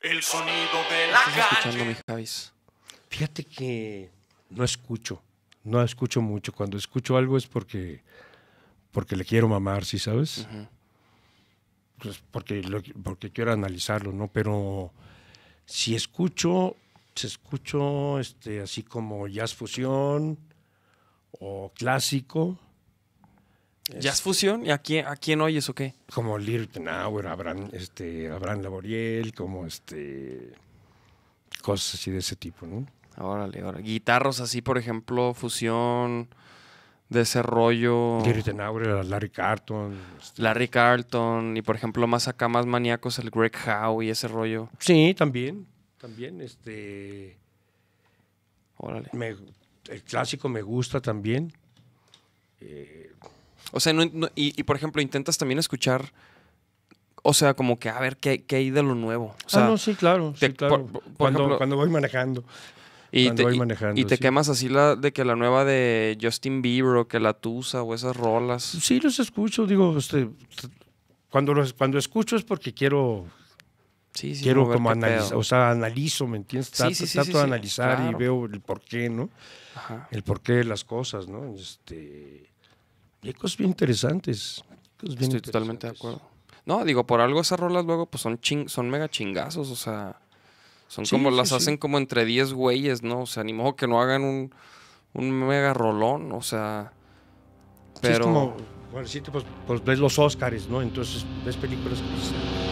El sonido de la ¿Estás escuchando, mi Javis? Fíjate que no escucho, no escucho mucho. Cuando escucho algo es porque, porque le quiero mamar, ¿sí sabes? pues porque, porque quiero analizarlo, ¿no? Pero si escucho, se escucho este, así como jazz fusión o clásico ¿Jazz Fusión? ¿Y a quién, oyes o qué? Como Lir Abraham, este, Abraham Laboriel, como este. Cosas así de ese tipo, ¿no? Órale, órale. Guitarros así, por ejemplo, fusión de ese rollo. Lir Larry Carlton. Este. Larry Carlton, y por ejemplo, más acá, más maníacos, el Greg Howe y ese rollo. Sí, también. También, este. Órale. el clásico me gusta también. Eh, o sea, no, y, por ejemplo, intentas también escuchar, o sea, como que a ver qué, hay de lo nuevo. ah, no, sí, claro. sí, claro. Por, cuando, cuando voy manejando. Y te, y, te quemas así la de que la nueva de Justin Bieber o que la Tusa o esas rolas. Sí, los escucho, digo, este, cuando, los, cuando escucho es porque quiero Sí, sí, quiero como analizar, o sea, analizo, ¿me entiendes? Trato, de analizar y veo el porqué, ¿no? Ajá. El porqué de las cosas, ¿no? Este, hay cosas bien interesantes. Estoy totalmente de acuerdo. No, digo, por algo esas rolas luego pues son ching son mega chingazos, o sea, son como las hacen como entre 10 güeyes, ¿no? O sea, ni modo que no hagan un, mega rolón, o sea, pero es como, bueno, sí, pues, pues ves los Oscars, ¿no? Entonces ves películas que